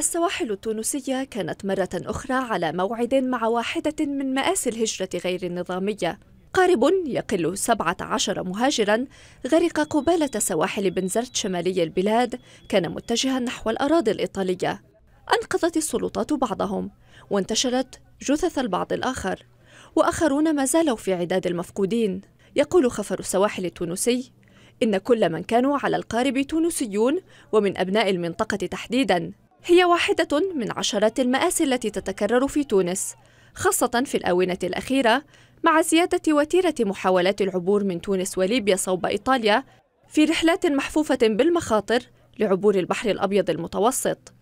السواحل التونسية كانت مرة أخرى على موعد مع واحدة من مآسي الهجرة غير النظامية قارب يقل 17 مهاجرا غرق قبالة سواحل بنزرت شمالي البلاد كان متجها نحو الأراضي الإيطالية أنقذت السلطات بعضهم وانتشرت جثث البعض الآخر وآخرون ما زالوا في عداد المفقودين يقول خفر السواحل التونسي إن كل من كانوا على القارب تونسيون ومن أبناء المنطقة تحديداً هي واحدة من عشرات المآسي التي تتكرر في تونس خاصة في الآونة الأخيرة مع زيادة وتيرة محاولات العبور من تونس وليبيا صوب إيطاليا في رحلات محفوفة بالمخاطر لعبور البحر الأبيض المتوسط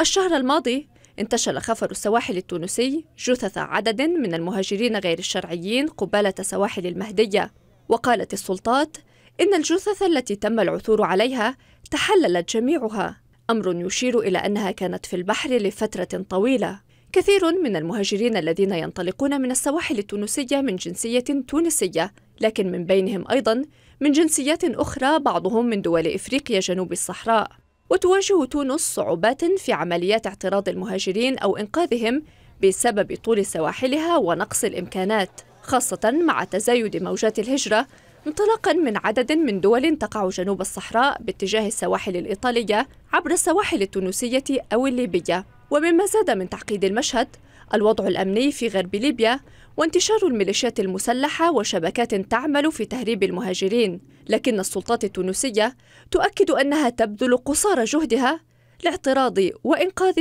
الشهر الماضي انتشل خفر السواحل التونسي جثث عدد من المهاجرين غير الشرعيين قبالة سواحل المهدية وقالت السلطات إن الجثث التي تم العثور عليها تحللت جميعها أمر يشير إلى أنها كانت في البحر لفترة طويلة كثير من المهاجرين الذين ينطلقون من السواحل التونسية من جنسية تونسية لكن من بينهم أيضا من جنسيات أخرى بعضهم من دول إفريقيا جنوب الصحراء وتواجه تونس صعوبات في عمليات اعتراض المهاجرين أو إنقاذهم بسبب طول سواحلها ونقص الإمكانات خاصة مع تزايد موجات الهجرة انطلاقا من عدد من دول تقع جنوب الصحراء باتجاه السواحل الإيطالية عبر السواحل التونسية أو الليبية ومما زاد من تعقيد المشهد الوضع الأمني في غرب ليبيا وانتشار الميليشيات المسلحة وشبكات تعمل في تهريب المهاجرين لكن السلطات التونسية تؤكد أنها تبذل قصارى جهدها لاعتراض وإنقاذ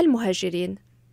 المهاجرين